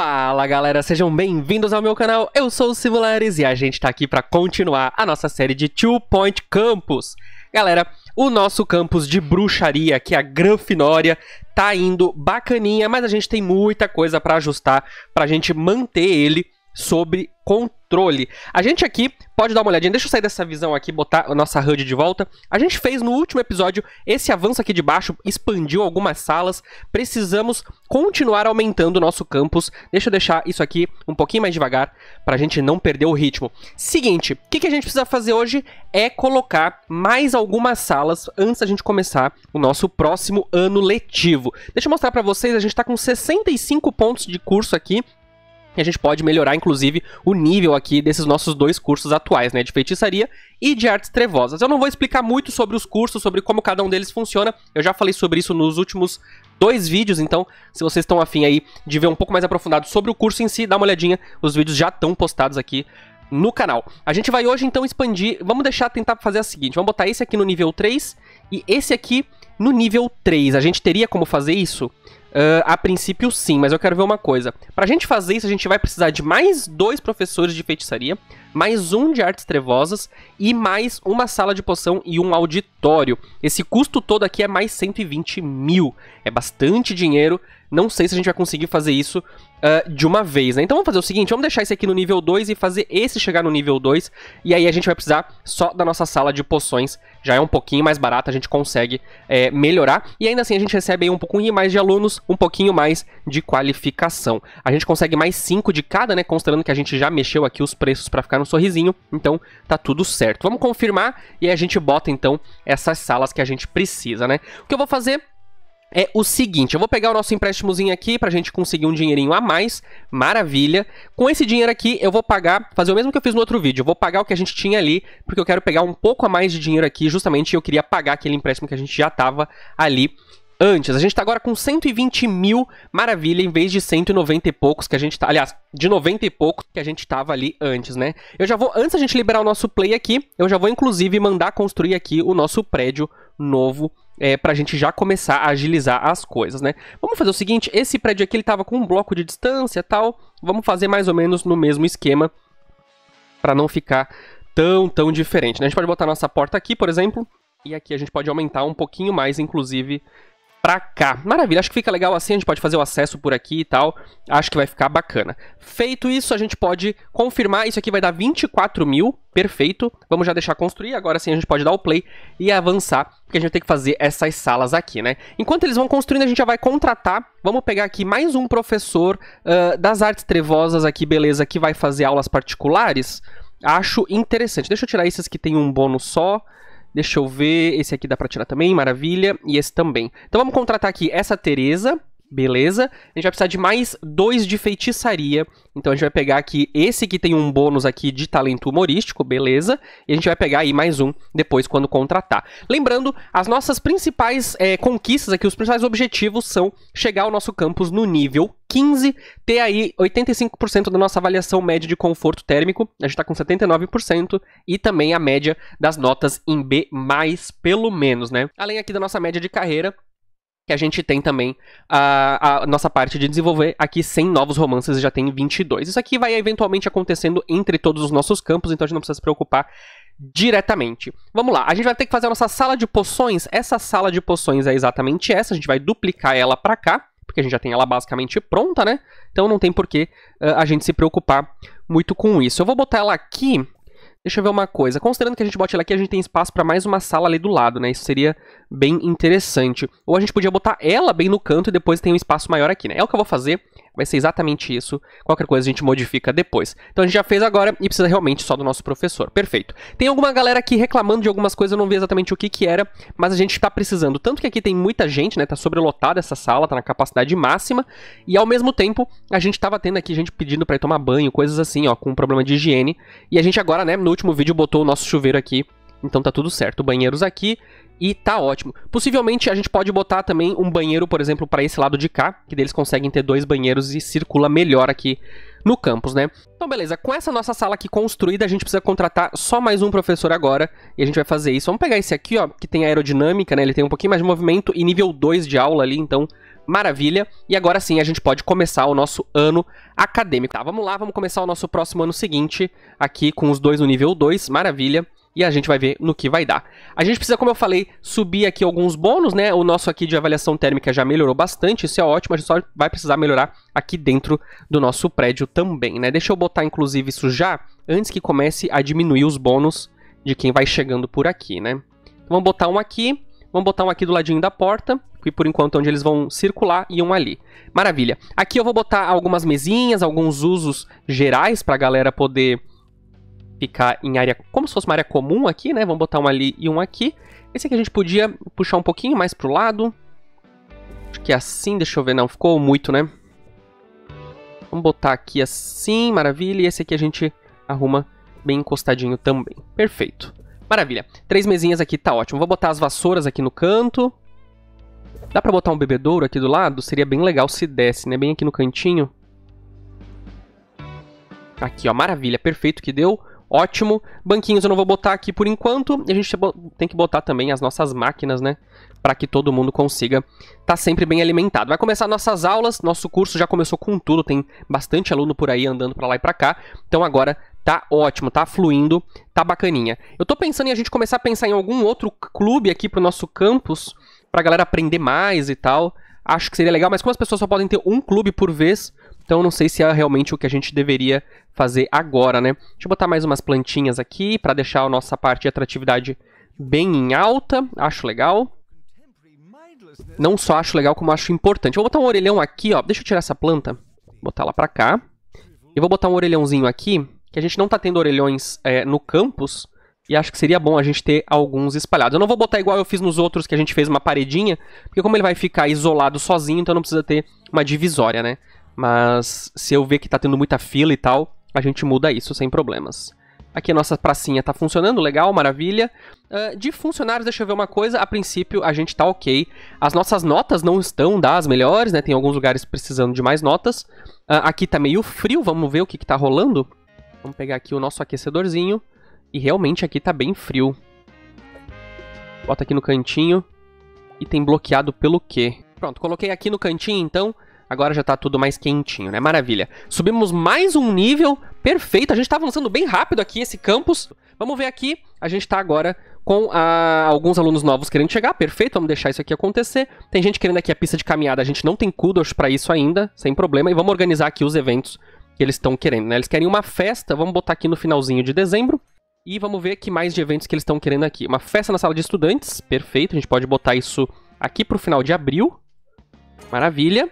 Fala galera, sejam bem-vindos ao meu canal. Eu sou o Simulares e a gente tá aqui para continuar a nossa série de Two Point Campus. Galera, o nosso campus de bruxaria, que é a Granfinória, tá indo bacaninha, mas a gente tem muita coisa para ajustar pra gente manter ele sobre controle. A gente aqui pode dar uma olhadinha, deixa eu sair dessa visão aqui, botar a nossa HUD de volta. A gente fez no último episódio esse avanço aqui de baixo, expandiu algumas salas, precisamos continuar aumentando o nosso campus. Deixa eu deixar isso aqui um pouquinho mais devagar para a gente não perder o ritmo. Seguinte, o que, que a gente precisa fazer hoje é colocar mais algumas salas antes da gente começar o nosso próximo ano letivo. Deixa eu mostrar para vocês, a gente está com 65 pontos de curso aqui, e a gente pode melhorar, inclusive, o nível aqui desses nossos dois cursos atuais, né? De feitiçaria e de artes trevosas. Eu não vou explicar muito sobre os cursos, sobre como cada um deles funciona. Eu já falei sobre isso nos últimos dois vídeos, então se vocês estão afim aí de ver um pouco mais aprofundado sobre o curso em si, dá uma olhadinha. Os vídeos já estão postados aqui no canal. A gente vai hoje, então, expandir... Vamos deixar, tentar fazer a seguinte. Vamos botar esse aqui no nível 3 e esse aqui no nível 3. A gente teria como fazer isso? Uh, a princípio, sim, mas eu quero ver uma coisa. Pra gente fazer isso, a gente vai precisar de mais dois professores de feitiçaria, mais um de artes trevosas e mais uma sala de poção e um auditório. Esse custo todo aqui é mais 120 mil. É bastante dinheiro. Não sei se a gente vai conseguir fazer isso uh, de uma vez, né? Então vamos fazer o seguinte, vamos deixar esse aqui no nível 2 e fazer esse chegar no nível 2. E aí a gente vai precisar só da nossa sala de poções. Já é um pouquinho mais barata, a gente consegue é, melhorar. E ainda assim a gente recebe um pouquinho mais de alunos, um pouquinho mais de qualificação. A gente consegue mais 5 de cada, né? Considerando que a gente já mexeu aqui os preços para ficar no sorrisinho. Então tá tudo certo. Vamos confirmar e aí a gente bota então essas salas que a gente precisa, né? O que eu vou fazer é o seguinte, eu vou pegar o nosso empréstimozinho aqui para a gente conseguir um dinheirinho a mais, maravilha. Com esse dinheiro aqui eu vou pagar, fazer o mesmo que eu fiz no outro vídeo, eu vou pagar o que a gente tinha ali, porque eu quero pegar um pouco a mais de dinheiro aqui, justamente eu queria pagar aquele empréstimo que a gente já estava ali antes. A gente está agora com 120 mil maravilha, em vez de 190 e poucos que a gente está. Aliás, de 90 e poucos que a gente estava ali antes, né? Eu já vou, antes a gente liberar o nosso play aqui, eu já vou inclusive mandar construir aqui o nosso prédio novo é, para a gente já começar a agilizar as coisas, né? Vamos fazer o seguinte, esse prédio aqui ele tava com um bloco de distância tal, vamos fazer mais ou menos no mesmo esquema para não ficar tão, tão diferente, né? A gente pode botar nossa porta aqui, por exemplo, e aqui a gente pode aumentar um pouquinho mais, inclusive, pra cá. Maravilha, acho que fica legal assim, a gente pode fazer o acesso por aqui e tal. Acho que vai ficar bacana. Feito isso, a gente pode confirmar. Isso aqui vai dar 24 mil, perfeito. Vamos já deixar construir, agora sim a gente pode dar o play e avançar, porque a gente tem que fazer essas salas aqui, né? Enquanto eles vão construindo, a gente já vai contratar. Vamos pegar aqui mais um professor uh, das artes trevosas aqui, beleza, que vai fazer aulas particulares. Acho interessante. Deixa eu tirar esses que tem um bônus só. Deixa eu ver, esse aqui dá pra tirar também, maravilha. E esse também. Então vamos contratar aqui essa Tereza, beleza. A gente vai precisar de mais dois de feitiçaria. Então a gente vai pegar aqui esse que tem um bônus aqui de talento humorístico, beleza. E a gente vai pegar aí mais um depois quando contratar. Lembrando, as nossas principais é, conquistas aqui, os principais objetivos são chegar ao nosso campus no nível 15, ter aí 85% da nossa avaliação média de conforto térmico, a gente está com 79%, e também a média das notas em B, pelo menos, né? Além aqui da nossa média de carreira, que a gente tem também a, a, nossa parte de desenvolver aqui 100 novos romances, já tem 22. Isso aqui vai eventualmente acontecendo entre todos os nossos campos, então a gente não precisa se preocupar diretamente. Vamos lá, a gente vai ter que fazer a nossa sala de poções. Essa sala de poções é exatamente essa, a gente vai duplicar ela para cá porque a gente já tem ela basicamente pronta, né? Então não tem por que uh, a gente se preocupar muito com isso. Eu vou botar ela aqui Deixa eu ver uma coisa. Considerando que a gente bote ela aqui, a gente tem espaço para mais uma sala ali do lado, né? Isso seria bem interessante. Ou a gente podia botar ela bem no canto e depois tem um espaço maior aqui, né? É o que eu vou fazer vai ser exatamente isso. Qualquer coisa a gente modifica depois. Então a gente já fez agora e precisa realmente só do nosso professor. Perfeito. Tem alguma galera aqui reclamando de algumas coisas, eu não vi exatamente o que que era, mas a gente está precisando. Tanto que aqui tem muita gente, né? Tá sobrelotada essa sala, tá na capacidade máxima. E ao mesmo tempo, a gente estava tendo aqui gente pedindo para ir tomar banho, coisas assim, ó, com problema de higiene. E a gente agora, né, no último vídeo botou o nosso chuveiro aqui. Então tá tudo certo. Banheiros aqui, e tá ótimo. Possivelmente a gente pode botar também um banheiro, por exemplo, para esse lado de cá, que deles conseguem ter dois banheiros e circula melhor aqui no campus, né? Então, beleza, com essa nossa sala aqui construída, a gente precisa contratar só mais um professor agora, e a gente vai fazer isso. Vamos pegar esse aqui, ó, que tem aerodinâmica, né? Ele tem um pouquinho mais de movimento e nível 2 de aula ali, então Maravilha. E agora sim a gente pode começar o nosso ano acadêmico. Tá, vamos lá, vamos começar o nosso próximo ano seguinte aqui com os dois no nível 2. Maravilha e a gente vai ver no que vai dar. A gente precisa, como eu falei, subir aqui alguns bônus, né? O nosso aqui de avaliação térmica já melhorou bastante, isso é ótimo, a gente só vai precisar melhorar aqui dentro do nosso prédio também, né? Deixa eu botar, inclusive, isso já, antes que comece a diminuir os bônus de quem vai chegando por aqui, né? Então, vamos botar um aqui, Vamos botar um aqui do ladinho da porta, que por enquanto é onde eles vão circular, e um ali. Maravilha. Aqui eu vou botar algumas mesinhas, alguns usos gerais para a galera poder ficar em área, como se fosse uma área comum aqui, né? Vamos botar um ali e um aqui. Esse aqui a gente podia puxar um pouquinho mais pro lado. Acho que é assim, deixa eu ver, não, ficou muito, né? Vamos botar aqui assim, maravilha, e esse aqui a gente arruma bem encostadinho também. Perfeito. Maravilha. Três mesinhas aqui, tá ótimo. Vou botar as vassouras aqui no canto. Dá pra botar um bebedouro aqui do lado? Seria bem legal se desse, né? Bem aqui no cantinho. Aqui, ó. Maravilha. Perfeito que deu. Ótimo. Banquinhos eu não vou botar aqui por enquanto. E a gente tem que botar também as nossas máquinas, né? Para que todo mundo consiga estar tá sempre bem alimentado. Vai começar nossas aulas. Nosso curso já começou com tudo. Tem bastante aluno por aí andando para lá e para cá. Então agora Tá ótimo, tá fluindo, tá bacaninha. Eu tô pensando em a gente começar a pensar em algum outro clube aqui pro nosso campus, pra galera aprender mais e tal. Acho que seria legal, mas como as pessoas só podem ter um clube por vez, então não sei se é realmente o que a gente deveria fazer agora, né? Deixa eu botar mais umas plantinhas aqui para deixar a nossa parte de atratividade bem em alta. Acho legal. Não só acho legal, como acho importante. Vou botar um orelhão aqui, ó. Deixa eu tirar essa planta. Botar ela pra cá. E vou botar um orelhãozinho aqui que a gente não está tendo orelhões é, no campus. E acho que seria bom a gente ter alguns espalhados. Eu não vou botar igual eu fiz nos outros, que a gente fez uma paredinha. Porque como ele vai ficar isolado sozinho, então não precisa ter uma divisória, né? Mas se eu ver que está tendo muita fila e tal, a gente muda isso sem problemas. Aqui a nossa pracinha está funcionando, legal, maravilha. Uh, de funcionários, deixa eu ver uma coisa. A princípio, a gente está ok. As nossas notas não estão das melhores, né? Tem alguns lugares precisando de mais notas. Uh, aqui está meio frio, vamos ver o que, está rolando. Vamos pegar aqui o nosso aquecedorzinho. E realmente aqui tá bem frio. Bota aqui no cantinho. E tem bloqueado pelo quê? Pronto, coloquei aqui no cantinho então. Agora já tá tudo mais quentinho, né? Maravilha. Subimos mais um nível. Perfeito. A gente tá avançando bem rápido aqui esse campus. Vamos ver aqui. A gente tá agora com a, ah, alguns alunos novos querendo chegar, perfeito, vamos deixar isso aqui acontecer. Tem gente querendo aqui a pista de caminhada, a gente não tem kudos para isso ainda, sem problema, e vamos organizar aqui os eventos que eles estão querendo, né? Eles querem uma festa, vamos botar aqui no finalzinho de dezembro. E vamos ver que mais de eventos que eles estão querendo aqui. Uma festa na sala de estudantes, perfeito. A gente pode botar isso aqui pro final de abril. Maravilha.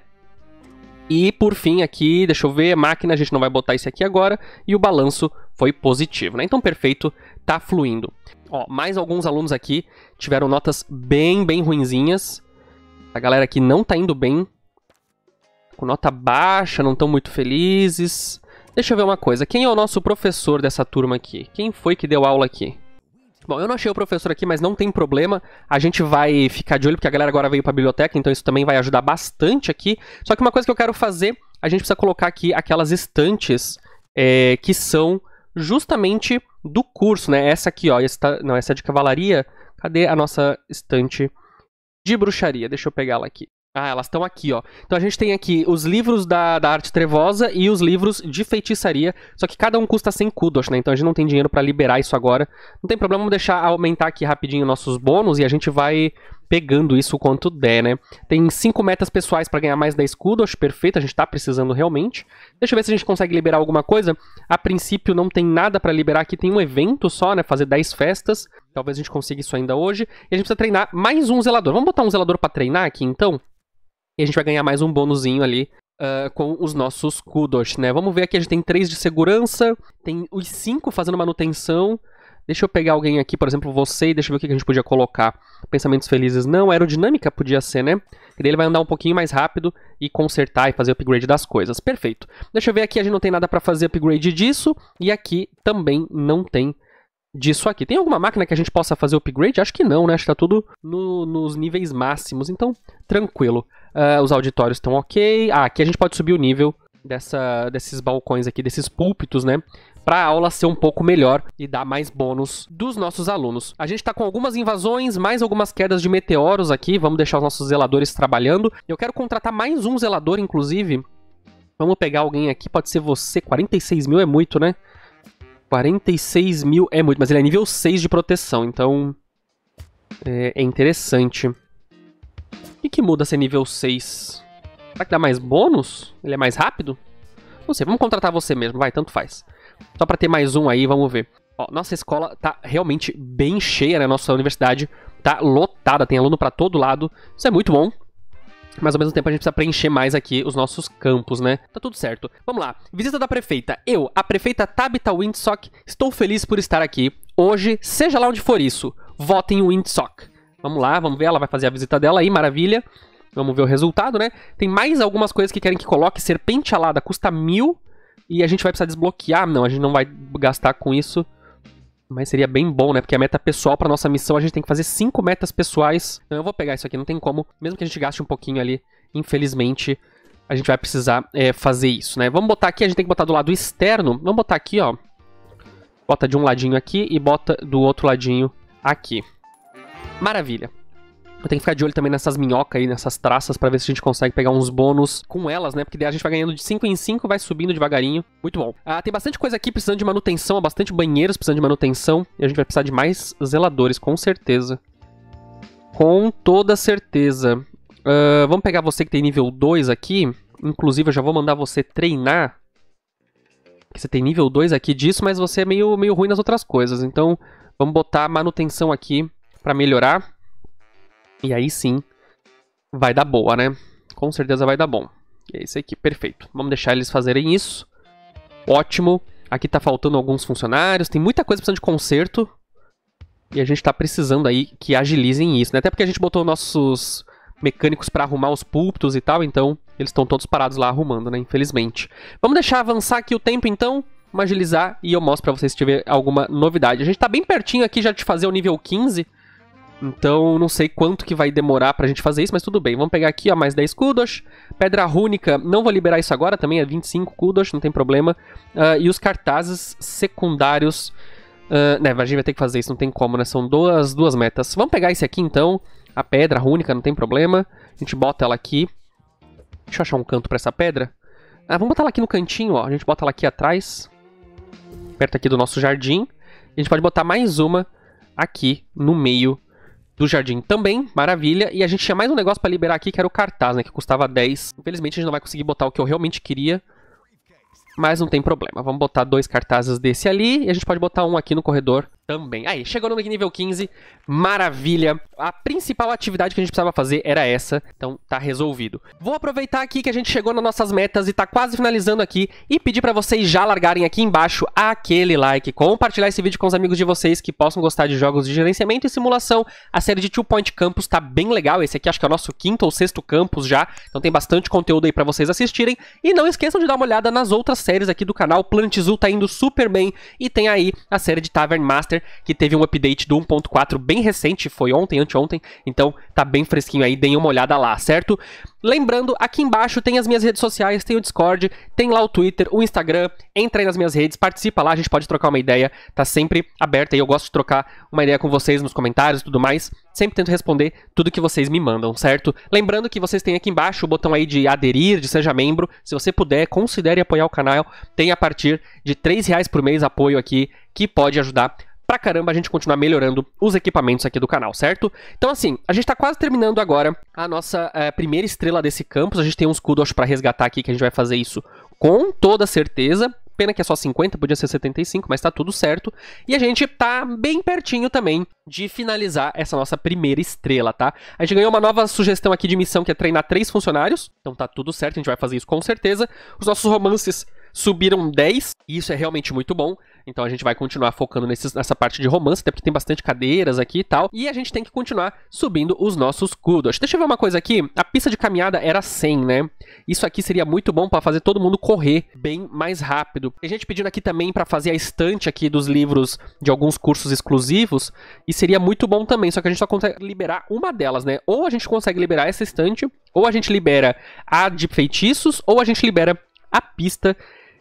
E por fim aqui, deixa eu ver, máquina, a gente não vai botar isso aqui agora. E o balanço foi positivo, né? Então perfeito, tá fluindo. Ó, mais alguns alunos aqui tiveram notas bem, bem ruinzinhas. A galera aqui não tá indo bem com nota baixa, não estão muito felizes. Deixa eu ver uma coisa, quem é o nosso professor dessa turma aqui? Quem foi que deu aula aqui? Bom, eu não achei o professor aqui, mas não tem problema. A gente vai ficar de olho, porque a galera agora veio para a biblioteca, então isso também vai ajudar bastante aqui. Só que uma coisa que eu quero fazer, a gente precisa colocar aqui aquelas estantes é, que são justamente do curso, né? Essa aqui, ó, essa, não, essa é de cavalaria. Cadê a nossa estante de bruxaria? Deixa eu pegar ela aqui. Ah, elas estão aqui, ó. Então a gente tem aqui os livros da, da arte trevosa e os livros de feitiçaria. Só que cada um custa 100 kudos, né? Então a gente não tem dinheiro para liberar isso agora. Não tem problema, vamos deixar aumentar aqui rapidinho nossos bônus e a gente vai pegando isso o quanto der, né? Tem 5 metas pessoais para ganhar mais 10 kudos, perfeito, a gente tá precisando realmente. Deixa eu ver se a gente consegue liberar alguma coisa. A princípio não tem nada para liberar aqui, tem um evento só, né? Fazer 10 festas. Talvez a gente consiga isso ainda hoje. E a gente precisa treinar mais um zelador. Vamos botar um zelador para treinar aqui, então? E a gente vai ganhar mais um bônusinho ali uh, com os nossos kudos, né? Vamos ver aqui, a gente tem três de segurança, tem os cinco fazendo manutenção. Deixa eu pegar alguém aqui, por exemplo, você, e deixa eu ver o que a gente podia colocar. Pensamentos felizes não, aerodinâmica podia ser, né? E daí ele vai andar um pouquinho mais rápido e consertar e fazer upgrade das coisas. Perfeito. Deixa eu ver aqui, a gente não tem nada para fazer upgrade disso, e aqui também não tem disso aqui. Tem alguma máquina que a gente possa fazer upgrade? Acho que não, né? Acho que tá tudo no, nos níveis máximos, então tranquilo. Uh, os auditórios estão ok. Ah, aqui a gente pode subir o nível dessa, desses balcões aqui, desses púlpitos, né? Para a aula ser um pouco melhor e dar mais bônus dos nossos alunos. A gente está com algumas invasões, mais algumas quedas de meteoros aqui. Vamos deixar os nossos zeladores trabalhando. Eu quero contratar mais um zelador, inclusive. Vamos pegar alguém aqui, pode ser você. 46 mil é muito, né? 46 mil é muito, mas ele é nível 6 de proteção, então é, é interessante. O que, muda ser nível 6? Será que dá mais bônus? Ele é mais rápido? Não sei, vamos contratar você mesmo, vai, tanto faz. Só pra ter mais um aí, vamos ver. Ó, nossa escola tá realmente bem cheia, né? Nossa universidade tá lotada, tem aluno para todo lado. Isso é muito bom. Mas ao mesmo tempo a gente precisa preencher mais aqui os nossos campos, né? Tá tudo certo. Vamos lá. Visita da prefeita. Eu, a prefeita Tabitha Windsock, estou feliz por estar aqui. Hoje, seja lá onde for isso, vote em Windsock. Vamos lá, vamos ver. Ela vai fazer a visita dela aí, maravilha. Vamos ver o resultado, né? Tem mais algumas coisas que querem que coloque. Serpente alada custa mil. E a gente vai precisar desbloquear. Ah, não, a gente não vai gastar com isso. Mas seria bem bom, né? Porque a meta pessoal pra nossa missão, a gente tem que fazer cinco metas pessoais. Então eu vou pegar isso aqui, não tem como. Mesmo que a gente gaste um pouquinho ali, infelizmente, a gente vai precisar é, fazer isso, né? Vamos botar aqui, a gente tem que botar do lado externo. Vamos botar aqui, ó. Bota de um ladinho aqui e bota do outro ladinho aqui. Maravilha. Eu tenho que ficar de olho também nessas minhocas aí, nessas traças, para ver se a gente consegue pegar uns bônus com elas, né? Porque daí a gente vai ganhando de 5 em 5, vai subindo devagarinho. Muito bom. Ah, tem bastante coisa aqui precisando de manutenção, bastante banheiros precisando de manutenção. E a gente vai precisar de mais zeladores, com certeza. Com toda certeza. Uh, vamos pegar você que tem nível 2 aqui. Inclusive, eu já vou mandar você treinar. Você tem nível 2 aqui disso, mas você é meio, meio ruim nas outras coisas. Então, vamos botar manutenção aqui para melhorar. E aí sim, vai dar boa, né? Com certeza vai dar bom. É isso aqui, perfeito. Vamos deixar eles fazerem isso. Ótimo. Aqui tá faltando alguns funcionários, tem muita coisa precisando de conserto. E a gente tá precisando aí que agilizem isso, né? Até porque a gente botou nossos mecânicos para arrumar os púlpitos e tal, então eles estão todos parados lá arrumando, né? Infelizmente. Vamos deixar avançar aqui o tempo então, vamos agilizar e eu mostro para vocês se tiver alguma novidade. A gente tá bem pertinho aqui já de fazer o nível 15, então, não sei quanto que vai demorar pra gente fazer isso, mas tudo bem. Vamos pegar aqui, ó, mais 10 Kudos. Pedra Rúnica, não vou liberar isso agora, também é 25 Kudos, não tem problema. Uh, e os cartazes secundários... Uh, né, a gente vai ter que fazer isso, não tem como, né? São duas, duas metas. Vamos pegar esse aqui, então. A pedra rúnica, não tem problema. A gente bota ela aqui. Deixa eu achar um canto pra essa pedra. Ah, vamos botar ela aqui no cantinho, ó. A gente bota ela aqui atrás. Perto aqui do nosso jardim. a gente pode botar mais uma aqui no meio do jardim também, maravilha. E a gente tinha mais um negócio para liberar aqui, que era o cartaz, né? Que custava 10. Infelizmente a gente não vai conseguir botar o que eu realmente queria. Mas não tem problema. Vamos botar dois cartazes desse ali e a gente pode botar um aqui no corredor também. Aí, chegou no nível 15, maravilha. A principal atividade que a gente precisava fazer era essa, então tá resolvido. Vou aproveitar aqui que a gente chegou nas nossas metas e tá quase finalizando aqui e pedir para vocês já largarem aqui embaixo aquele like, compartilhar esse vídeo com os amigos de vocês que possam gostar de jogos de gerenciamento e simulação. A série de Two Point Campus tá bem legal, esse aqui acho que é o nosso quinto ou sexto campus já, então tem bastante conteúdo aí para vocês assistirem. E não esqueçam de dar uma olhada nas outras séries aqui do canal, Plant Zoo tá indo super bem e tem aí a série de Tavern Master Twitter, que teve um update do 1.4 bem recente, foi ontem, anteontem, então tá bem fresquinho aí, deem uma olhada lá, certo? Lembrando, aqui embaixo tem as minhas redes sociais, tem o Discord, tem lá o Twitter, o Instagram, entra aí nas minhas redes, participa lá, a gente pode trocar uma ideia, tá sempre aberta aí, eu gosto de trocar uma ideia com vocês nos comentários e tudo mais, sempre tento responder tudo que vocês me mandam, certo? Lembrando que vocês têm aqui embaixo o botão aí de aderir, de seja membro, se você puder, considere apoiar o canal, tem a partir de R$ reais por mês apoio aqui, que pode ajudar pra caramba a gente continuar melhorando os equipamentos aqui do canal, certo? Então, assim, a gente tá quase terminando agora a nossa é, primeira estrela desse campus. A gente tem uns acho, para resgatar aqui, que a gente vai fazer isso com toda certeza. Pena que é só 50, podia ser 75, mas tá tudo certo. E a gente tá bem pertinho também de finalizar essa nossa primeira estrela, tá? A gente ganhou uma nova sugestão aqui de missão que é treinar três funcionários. Então tá tudo certo, a gente vai fazer isso com certeza. Os nossos romances subiram 10, e isso é realmente muito bom. Então a gente vai continuar focando nessa parte de romance, até porque tem bastante cadeiras aqui e tal. E a gente tem que continuar subindo os nossos kudos. Deixa eu ver uma coisa aqui. A pista de caminhada era 100, né? Isso aqui seria muito bom para fazer todo mundo correr bem mais rápido. Tem gente pedindo aqui também para fazer a estante aqui dos livros de alguns cursos exclusivos. E seria muito bom também, só que a gente só consegue liberar uma delas, né? Ou a gente consegue liberar essa estante, ou a gente libera a de feitiços, ou a gente libera a pista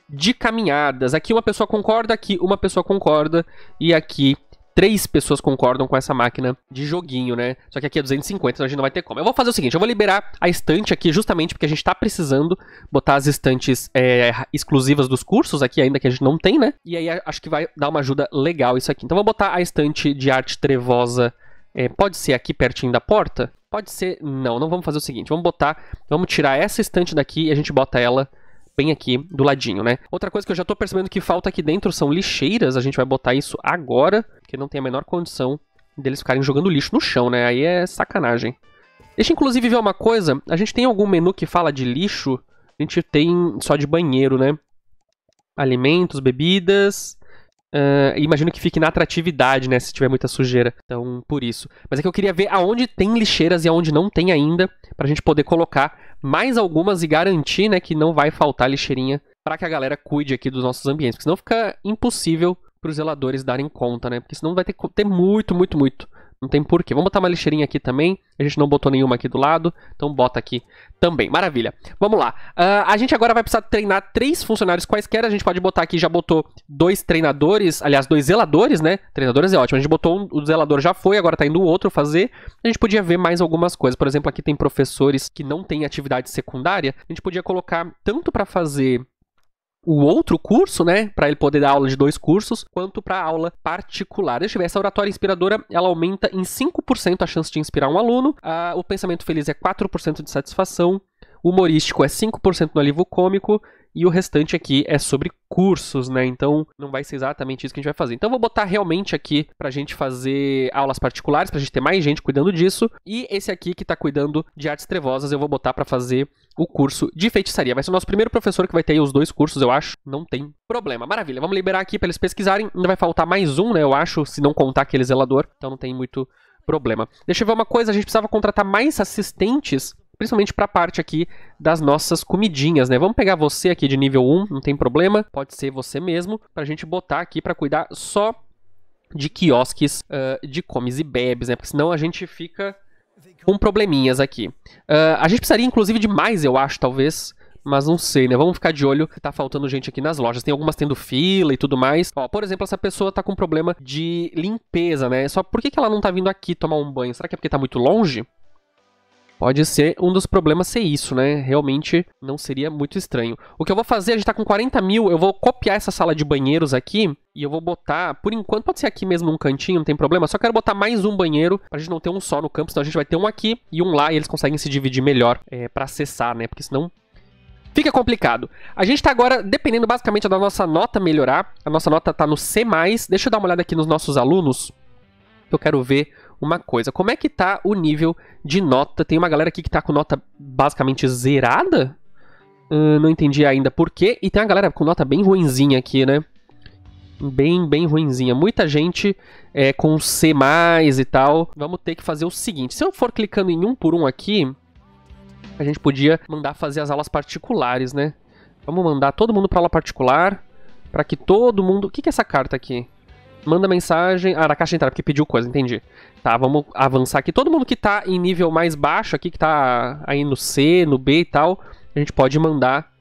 de caminhadas. Aqui uma pessoa concorda, aqui uma pessoa concorda e aqui três pessoas concordam com essa máquina de joguinho, né? Só que aqui é 250, então a gente não vai ter como. Eu vou fazer o seguinte, eu vou liberar a estante aqui justamente porque a gente tá precisando botar as estantes é, exclusivas dos cursos aqui, ainda que a gente não tem, né? E aí acho que vai dar uma ajuda legal isso aqui. Então vou botar a estante de arte trevosa, é, pode ser aqui pertinho da porta? Pode ser, não, não vamos fazer o seguinte, vamos botar, vamos tirar essa estante daqui e a gente bota ela bem aqui do ladinho, né? Outra coisa que eu já tô percebendo que falta aqui dentro são lixeiras. A gente vai botar isso agora, que não tem a menor condição deles ficarem jogando lixo no chão, né? Aí é sacanagem. Deixa inclusive ver uma coisa. A gente tem algum menu que fala de lixo? A gente tem só de banheiro, né? Alimentos, bebidas. Uh, imagino que fique na atratividade, né? Se tiver muita sujeira. Então, por isso. Mas é que eu queria ver aonde tem lixeiras e aonde não tem ainda. Pra gente poder colocar mais algumas e garantir, né, que não vai faltar lixeirinha para que a galera cuide aqui dos nossos ambientes, porque senão fica impossível para os zeladores darem conta, né? Porque senão vai ter ter muito, muito, muito. Não tem porquê. Vamos botar uma lixeirinha aqui também. A gente não botou nenhuma aqui do lado, então bota aqui também. Maravilha. Vamos lá. Uh, a gente agora vai precisar treinar três funcionários quaisquer. A gente pode botar aqui, já botou dois treinadores, aliás, dois zeladores, né? Treinadores é ótimo. A gente botou um, o zelador já foi, agora tá indo o outro fazer. A gente podia ver mais algumas coisas. Por exemplo, aqui tem professores que não têm atividade secundária. A gente podia colocar tanto para fazer o outro curso, né, para ele poder dar aula de dois cursos, quanto para aula particular. Deixa eu ver, essa oratória inspiradora, ela aumenta em 5% a chance de inspirar um aluno, o pensamento feliz é 4% de satisfação, humorístico é 5% no alívio cômico e o restante aqui é sobre cursos, né? Então não vai ser exatamente isso que a gente vai fazer. Então vou botar realmente aqui pra gente fazer aulas particulares, pra gente ter mais gente cuidando disso. E esse aqui que tá cuidando de artes trevosas, eu vou botar para fazer o curso de feitiçaria. Vai ser o nosso primeiro professor que vai ter aí os dois cursos, eu acho. Não tem problema. Maravilha. Vamos liberar aqui para eles pesquisarem. Ainda vai faltar mais um, né? Eu acho, se não contar aquele zelador. Então não tem muito problema. Deixa eu ver uma coisa, a gente precisava contratar mais assistentes principalmente para a parte aqui das nossas comidinhas, né? Vamos pegar você aqui de nível 1, não tem problema, pode ser você mesmo, para a gente botar aqui para cuidar só de quiosques uh, de comes e bebes, né? Porque senão a gente fica com probleminhas aqui. Uh, a gente precisaria inclusive de mais, eu acho, talvez. Mas não sei, né? Vamos ficar de olho que tá faltando gente aqui nas lojas. Tem algumas tendo fila e tudo mais. Ó, por exemplo, essa pessoa tá com problema de limpeza, né? Só por que, que ela não tá vindo aqui tomar um banho? Será que é porque tá muito longe? Pode ser um dos problemas ser isso, né? Realmente não seria muito estranho. O que eu vou fazer, a gente tá com 40 mil, eu vou copiar essa sala de banheiros aqui e eu vou botar, por enquanto, pode ser aqui mesmo num cantinho, não tem problema. Só quero botar mais um banheiro pra gente não ter um só no campo, senão a gente vai ter um aqui e um lá e eles conseguem se dividir melhor é, para acessar, né? Porque senão fica complicado. A gente tá agora dependendo basicamente da nossa nota melhorar. A nossa nota tá no C+. Deixa eu dar uma olhada aqui nos nossos alunos. Eu quero ver uma coisa. Como é que tá o nível de nota? Tem uma galera aqui que tá com nota basicamente zerada? Uh, não entendi ainda por quê. E tem uma galera com nota bem ruinzinha aqui, né? Bem, bem ruinzinha. Muita gente é, com C e tal. Vamos ter que fazer o seguinte. Se eu for clicando em um por um aqui, a gente podia mandar fazer as aulas particulares, né? Vamos mandar todo mundo para aula particular, para que todo mundo... O que, que é essa carta aqui? Manda mensagem. Ah, na caixa de entrada, porque pediu coisa, entendi. Tá, vamos avançar aqui. Todo mundo que tá em nível mais baixo aqui, que tá aí no C, no B e tal, a gente pode mandar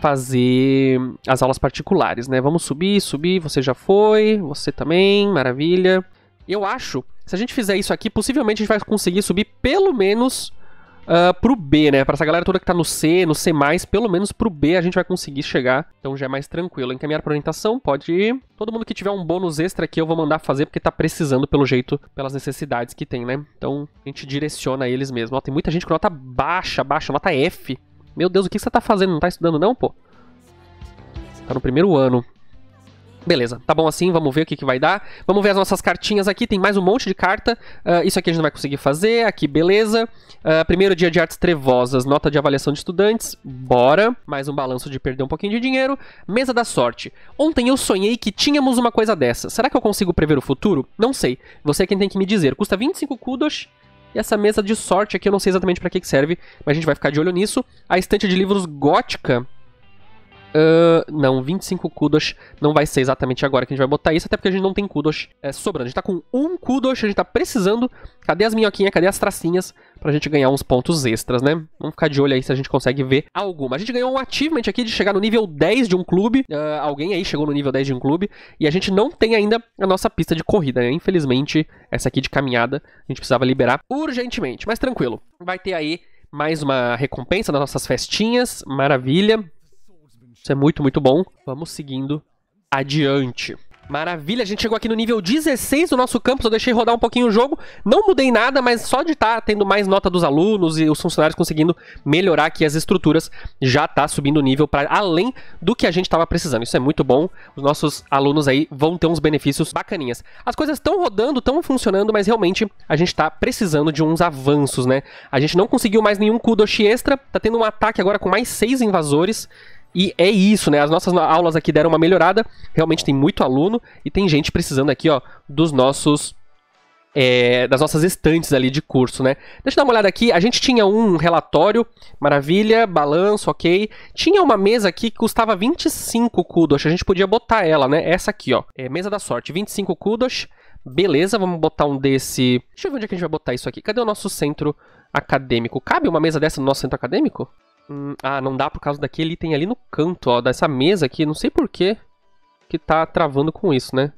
fazer as aulas particulares, né? Vamos subir, subir, você já foi, você também, maravilha. Eu acho, se a gente fizer isso aqui, possivelmente a gente vai conseguir subir pelo menos uh, pro B, né? Pra essa galera toda que tá no C, no C+, pelo menos pro B a gente vai conseguir chegar. Então já é mais tranquilo. Encaminhar pra orientação, pode ir. Todo mundo que tiver um bônus extra aqui eu vou mandar fazer, porque tá precisando pelo jeito, pelas necessidades que tem, né? Então a gente direciona eles mesmo. Ó, tem muita gente com nota baixa, baixa, nota F. Meu Deus, o que você tá fazendo? Não tá estudando não, pô? Tá no primeiro ano. Beleza, tá bom assim, vamos ver o que, que vai dar. Vamos ver as nossas cartinhas aqui, tem mais um monte de carta. Uh, isso aqui a gente não vai conseguir fazer, aqui beleza. Uh, primeiro dia de artes trevosas, nota de avaliação de estudantes, bora. Mais um balanço de perder um pouquinho de dinheiro. Mesa da sorte. Ontem eu sonhei que tínhamos uma coisa dessa. Será que eu consigo prever o futuro? Não sei, você é quem tem que me dizer. Custa 25 kudos, e essa mesa de sorte aqui, eu não sei exatamente para que, que serve, mas a gente vai ficar de olho nisso. A estante de livros gótica, Uh, não, 25 kudos não vai ser exatamente agora que a gente vai botar isso, até porque a gente não tem kudos é, sobrando. A gente tá com um kudos, a gente tá precisando. Cadê as minhoquinhas? Cadê as tracinhas? Pra gente ganhar uns pontos extras, né? Vamos ficar de olho aí se a gente consegue ver alguma. A gente ganhou um achievement aqui de chegar no nível 10 de um clube. Uh, alguém aí chegou no nível 10 de um clube. E a gente não tem ainda a nossa pista de corrida, né? Infelizmente, essa aqui de caminhada a gente precisava liberar urgentemente. Mas tranquilo, vai ter aí mais uma recompensa das nossas festinhas, maravilha. Isso é muito, muito bom. Vamos seguindo adiante. Maravilha, a gente chegou aqui no nível 16 do nosso campus, eu deixei rodar um pouquinho o jogo, não mudei nada, mas só de estar tá tendo mais nota dos alunos e os funcionários conseguindo melhorar aqui as estruturas, já está subindo o nível para além do que a gente estava precisando. Isso é muito bom, os nossos alunos aí vão ter uns benefícios bacaninhas. As coisas estão rodando, estão funcionando, mas realmente a gente está precisando de uns avanços, né? A gente não conseguiu mais nenhum Kudoshi extra, tá tendo um ataque agora com mais 6 invasores, e é isso, né? As nossas aulas aqui deram uma melhorada. Realmente tem muito aluno e tem gente precisando aqui, ó, dos nossos é, das nossas estantes ali de curso, né? Deixa eu dar uma olhada aqui. A gente tinha um relatório, maravilha, balanço, ok. Tinha uma mesa aqui que custava 25 kudos. A gente podia botar ela, né? Essa aqui, ó. É, mesa da sorte, 25 kudos. Beleza, vamos botar um desse... Deixa eu ver onde é que a gente vai botar isso aqui. Cadê o nosso centro acadêmico? Cabe uma mesa dessa no nosso centro acadêmico? Hum, ah, não dá por causa daquele item ali no canto, ó, dessa mesa aqui. Não sei por que tá travando com isso, né?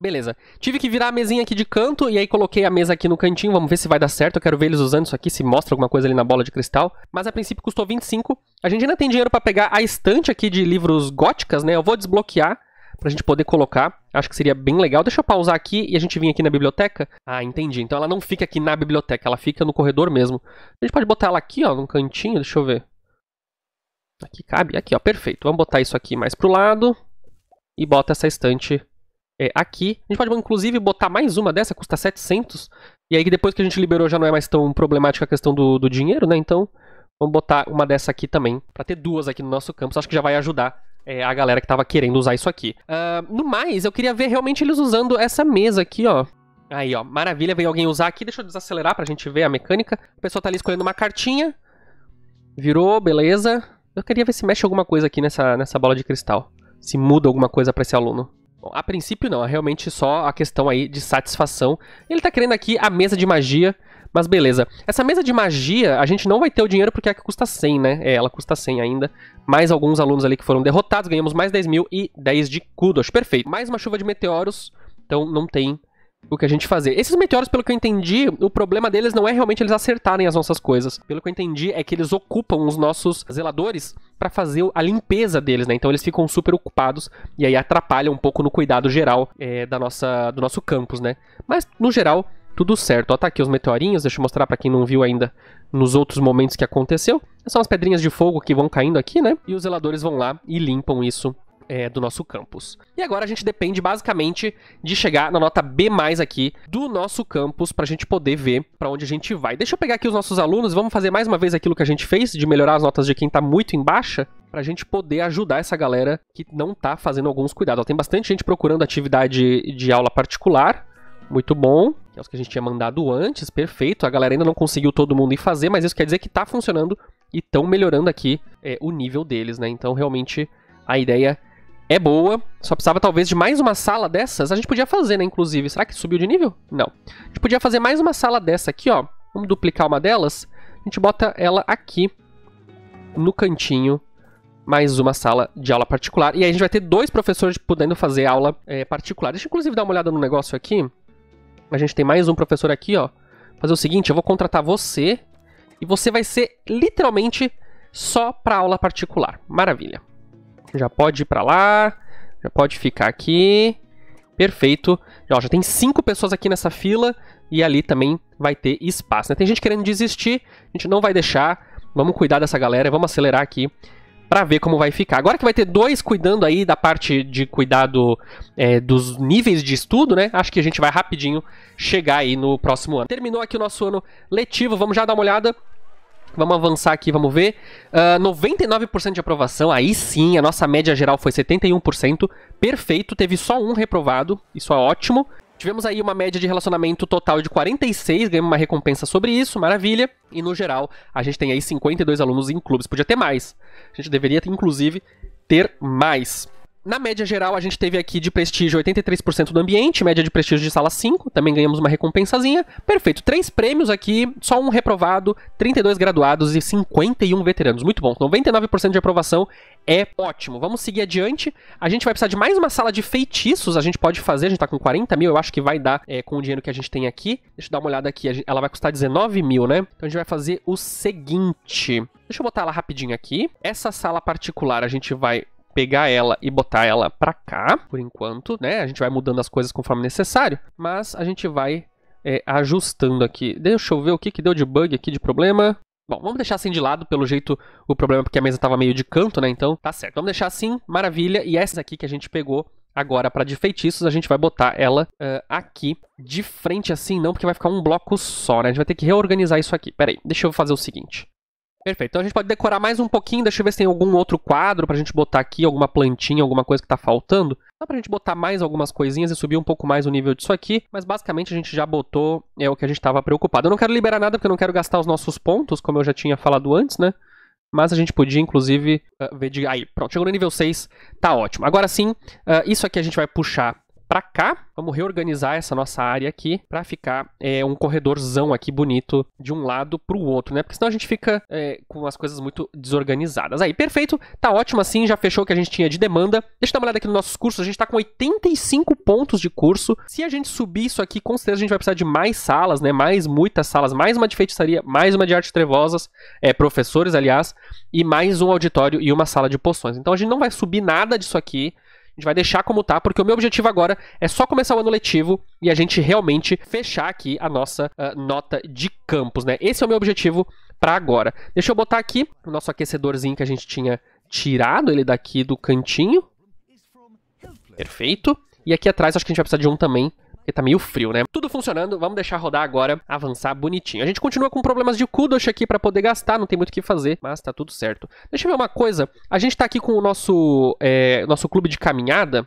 Beleza. Tive que virar a mesinha aqui de canto e aí coloquei a mesa aqui no cantinho. Vamos ver se vai dar certo. Eu quero ver eles usando isso aqui, se mostra alguma coisa ali na bola de cristal. Mas a princípio custou 25. A gente ainda tem dinheiro para pegar a estante aqui de livros góticas, né? Eu vou desbloquear pra gente poder colocar. Acho que seria bem legal. Deixa eu pausar aqui e a gente vir aqui na biblioteca. Ah, entendi. Então ela não fica aqui na biblioteca, ela fica no corredor mesmo. A gente pode botar ela aqui, ó, num cantinho, deixa eu ver. Aqui cabe, aqui ó, perfeito. Vamos botar isso aqui mais pro lado e bota essa estante é, aqui. A gente pode inclusive botar mais uma dessa, custa 700. E aí depois que a gente liberou já não é mais tão problemática a questão do, do dinheiro, né? Então vamos botar uma dessa aqui também, para ter duas aqui no nosso campus. Acho que já vai ajudar é, a galera que tava querendo usar isso aqui. Uh, no mais, eu queria ver realmente eles usando essa mesa aqui, ó. Aí, ó, maravilha, vem alguém usar aqui. Deixa eu desacelerar pra gente ver a mecânica. A pessoa tá ali escolhendo uma cartinha. Virou, beleza. Eu queria ver se mexe alguma coisa aqui nessa, nessa bola de cristal. Se muda alguma coisa para esse aluno. Bom, a princípio não, é realmente só a questão aí de satisfação. Ele tá querendo aqui a mesa de magia, mas beleza. Essa mesa de magia, a gente não vai ter o dinheiro porque é que custa 100, né? É, ela custa 100 ainda. Mais alguns alunos ali que foram derrotados, ganhamos mais 10 mil e 10 de kudos. Perfeito. Mais uma chuva de meteoros, então não tem o que a gente fazer. Esses meteoros, pelo que eu entendi, o problema deles não é realmente eles acertarem as nossas coisas. Pelo que eu entendi, é que eles ocupam os nossos zeladores para fazer a limpeza deles, né? Então eles ficam super ocupados e aí atrapalham um pouco no cuidado geral é, da nossa, do nosso campus, né? Mas, no geral, tudo certo. Ó, tá aqui os meteorinhos, deixa eu mostrar para quem não viu ainda nos outros momentos que aconteceu. É São as pedrinhas de fogo que vão caindo aqui, né? E os zeladores vão lá e limpam isso é, do nosso campus. E agora a gente depende basicamente de chegar na nota B mais aqui do nosso campus para a gente poder ver para onde a gente vai. Deixa eu pegar aqui os nossos alunos, vamos fazer mais uma vez aquilo que a gente fez de melhorar as notas de quem está muito em baixa para a gente poder ajudar essa galera que não está fazendo alguns cuidados. Ó, tem bastante gente procurando atividade de aula particular. Muito bom. Que é os que a gente tinha mandado antes, perfeito. A galera ainda não conseguiu todo mundo ir fazer, mas isso quer dizer que está funcionando e estão melhorando aqui é, o nível deles, né? Então, realmente, a ideia é boa, só precisava talvez de mais uma sala dessas. A gente podia fazer, né, inclusive. Será que subiu de nível? Não. A gente podia fazer mais uma sala dessa aqui, ó. Vamos duplicar uma delas. A gente bota ela aqui no cantinho. Mais uma sala de aula particular. E aí a gente vai ter dois professores podendo fazer aula é, particular. Deixa eu, inclusive, dar uma olhada no negócio aqui. A gente tem mais um professor aqui, ó. Fazer o seguinte, eu vou contratar você. E você vai ser, literalmente, só para aula particular. Maravilha. Já pode ir pra lá. Já pode ficar aqui. Perfeito. Ó, já tem cinco pessoas aqui nessa fila. E ali também vai ter espaço. Né? Tem gente querendo desistir. A gente não vai deixar. Vamos cuidar dessa galera. Vamos acelerar aqui para ver como vai ficar. Agora que vai ter dois cuidando aí da parte de cuidado é, dos níveis de estudo, né? Acho que a gente vai rapidinho chegar aí no próximo ano. Terminou aqui o nosso ano letivo, vamos já dar uma olhada Vamos avançar aqui, vamos ver. Uh, ah, 99% de aprovação, aí sim, a nossa média geral foi 71%. Perfeito, teve só um reprovado, isso é ótimo. Tivemos aí uma média de relacionamento total de 46, ganhamos uma recompensa sobre isso, maravilha. E no geral, a gente tem aí 52 alunos em clubes, podia ter mais. A gente deveria, ter, inclusive, ter mais. Na média geral, a gente teve aqui de prestígio 83% do ambiente, média de prestígio de sala 5, também ganhamos uma recompensazinha. Perfeito, três prêmios aqui, só um reprovado, 32 graduados e 51 veteranos. Muito bom, 99% de aprovação é ótimo. Vamos seguir adiante. A gente vai precisar de mais uma sala de feitiços, a gente pode fazer, a gente tá com 40 mil, eu acho que vai dar é, com o dinheiro que a gente tem aqui. Deixa eu dar uma olhada aqui, ela vai custar 19 mil, né? Então a gente vai fazer o seguinte... Deixa eu botar ela rapidinho aqui. Essa sala particular a gente vai pegar ela e botar ela para cá, por enquanto, né? A gente vai mudando as coisas conforme necessário, mas a gente vai é, ajustando aqui. Deixa eu ver o que, que deu de bug aqui, de problema. Bom, vamos deixar assim de lado, pelo jeito o problema é porque a mesa tava meio de canto, né? Então tá certo. Vamos deixar assim, maravilha. E essa aqui que a gente pegou agora para de feitiços, a gente vai botar ela uh, aqui de frente assim, não, porque vai ficar um bloco só, né? A gente vai ter que reorganizar isso aqui. Pera aí, deixa eu fazer o seguinte. Perfeito. Então a gente pode decorar mais um pouquinho. Deixa eu ver se tem algum outro quadro pra gente botar aqui, alguma plantinha, alguma coisa que tá faltando. Dá pra gente botar mais algumas coisinhas e subir um pouco mais o nível disso aqui. Mas basicamente a gente já botou é o que a gente tava preocupado. Eu não quero liberar nada porque eu não quero gastar os nossos pontos, como eu já tinha falado antes, né? Mas a gente podia, inclusive, uh, ver de... Aí, pronto. Chegou no nível 6. Tá ótimo. Agora sim, uh, isso aqui a gente vai puxar para cá. Vamos reorganizar essa nossa área aqui para ficar é, um corredorzão aqui bonito de um lado para o outro, né? Porque senão a gente fica é, com as coisas muito desorganizadas. Aí, perfeito, tá ótimo assim, já fechou o que a gente tinha de demanda. Deixa eu dar uma olhada aqui nos nossos cursos, a gente tá com 85 pontos de curso. Se a gente subir isso aqui, com certeza a gente vai precisar de mais salas, né? Mais muitas salas, mais uma de feitiçaria, mais uma de artes trevosas, é, professores, aliás, e mais um auditório e uma sala de poções. Então a gente não vai subir nada disso aqui gente vai deixar como tá, porque o meu objetivo agora é só começar o ano letivo e a gente realmente fechar aqui a nossa uh, nota de campus, né? Esse é o meu objetivo para agora. Deixa eu botar aqui o nosso aquecedorzinho que a gente tinha tirado ele daqui do cantinho. Perfeito. E aqui atrás acho que a gente vai precisar de um também porque tá meio frio, né? Tudo funcionando, vamos deixar rodar agora, avançar bonitinho. A gente continua com problemas de Kudosh aqui para poder gastar, não tem muito o que fazer, mas tá tudo certo. Deixa eu ver uma coisa, a gente tá aqui com o nosso, é, nosso clube de caminhada,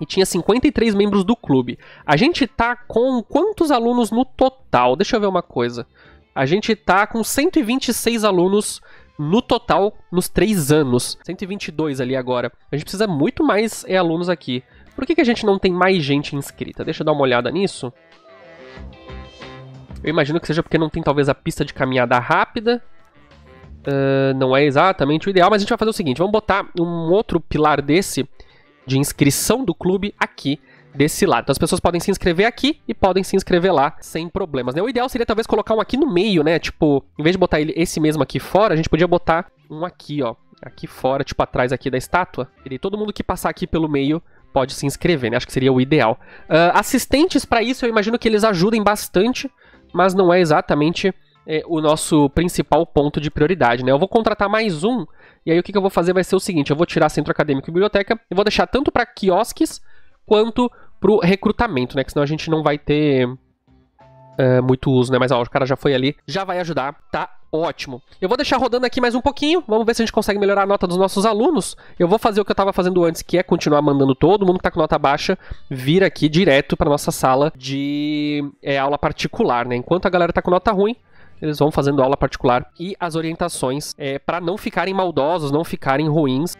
e tinha 53 membros do clube. A gente tá com quantos alunos no total? Deixa eu ver uma coisa. A gente tá com 126 alunos no total nos três anos. 122 ali agora. A gente precisa muito mais é, alunos aqui. Por que, que a gente não tem mais gente inscrita? Deixa eu dar uma olhada nisso. Eu imagino que seja porque não tem talvez a pista de caminhada rápida. Uh, não é exatamente o ideal, mas a gente vai fazer o seguinte: vamos botar um outro pilar desse de inscrição do clube aqui desse lado. Então as pessoas podem se inscrever aqui e podem se inscrever lá sem problemas. Né? O ideal seria talvez colocar um aqui no meio, né? Tipo, em vez de botar ele esse mesmo aqui fora, a gente podia botar um aqui, ó, aqui fora, tipo atrás aqui da estátua. E todo mundo que passar aqui pelo meio pode se inscrever, né? Acho que seria o ideal. Uh, assistentes para isso, eu imagino que eles ajudem bastante, mas não é exatamente é, o nosso principal ponto de prioridade, né? Eu vou contratar mais um, e aí o que, que eu vou fazer vai ser o seguinte, eu vou tirar centro acadêmico e biblioteca, e vou deixar tanto para quiosques quanto para o recrutamento, né? Que senão a gente não vai ter é, muito uso, né? Mas ó, o cara já foi ali, já vai ajudar, tá? Ótimo. Eu vou deixar rodando aqui mais um pouquinho. Vamos ver se a gente consegue melhorar a nota dos nossos alunos. Eu vou fazer o que eu estava fazendo antes, que é continuar mandando todo mundo que está com nota baixa vir aqui direto para nossa sala de é, aula particular, né? Enquanto a galera está com nota ruim, eles vão fazendo aula particular e as orientações é, para não ficarem maldosos, não ficarem ruins.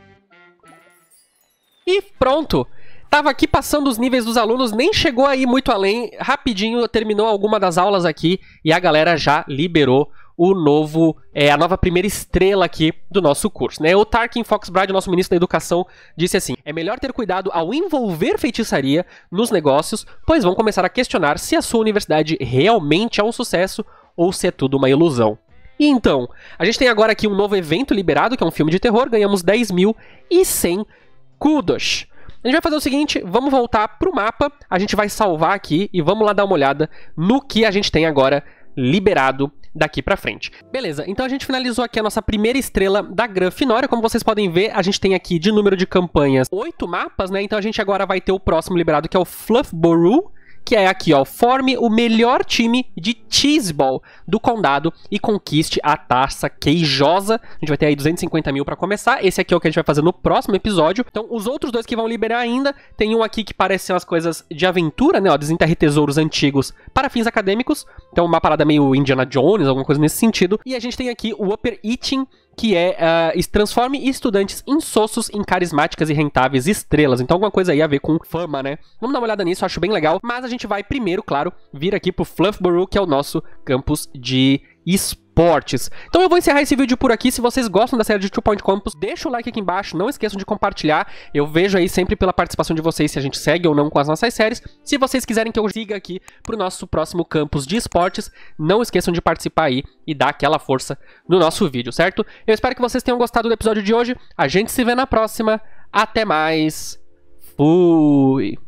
E pronto! Tava aqui passando os níveis dos alunos, nem chegou aí muito além. Rapidinho terminou alguma das aulas aqui e a galera já liberou o novo, é, a nova primeira estrela aqui do nosso curso. Né? O Tarkin Foxbride, nosso ministro da Educação, disse assim: é melhor ter cuidado ao envolver feitiçaria nos negócios, pois vão começar a questionar se a sua universidade realmente é um sucesso ou se é tudo uma ilusão. E então, a gente tem agora aqui um novo evento liberado, que é um filme de terror, ganhamos 10 mil e 100 kudos. A gente vai fazer o seguinte, vamos voltar pro mapa, a gente vai salvar aqui e vamos lá dar uma olhada no que a gente tem agora liberado daqui pra frente. Beleza, então a gente finalizou aqui a nossa primeira estrela da Gran Finória. Como vocês podem ver, a gente tem aqui de número de campanhas oito mapas, né? Então a gente agora vai ter o próximo liberado, que é o Fluffborough, que é aqui, ó, forme o melhor time de cheeseball do condado e conquiste a taça queijosa. A gente vai ter aí 250 mil para começar. Esse aqui é o que a gente vai fazer no próximo episódio. Então, os outros dois que vão liberar ainda, tem um aqui que parece ser umas coisas de aventura, né, ó, desenterre tesouros antigos para fins acadêmicos. Então, uma parada meio Indiana Jones, alguma coisa nesse sentido. E a gente tem aqui o Upper Eating, que é uh, transforme estudantes insossos em carismáticas e rentáveis estrelas. Então alguma coisa aí a ver com fama, né? Vamos dar uma olhada nisso, acho bem legal. Mas a gente vai primeiro, claro, vir aqui pro Fluffborough, que é o nosso campus de esportes esportes. Então eu vou encerrar esse vídeo por aqui. Se vocês gostam da série de Two Point Campus, deixa o like aqui embaixo, não esqueçam de compartilhar. Eu vejo aí sempre pela participação de vocês se a gente segue ou não com as nossas séries. Se vocês quiserem que eu siga aqui pro nosso próximo campus de esportes, não esqueçam de participar aí e dar aquela força no nosso vídeo, certo? Eu espero que vocês tenham gostado do episódio de hoje. A gente se vê na próxima. Até mais. Fui.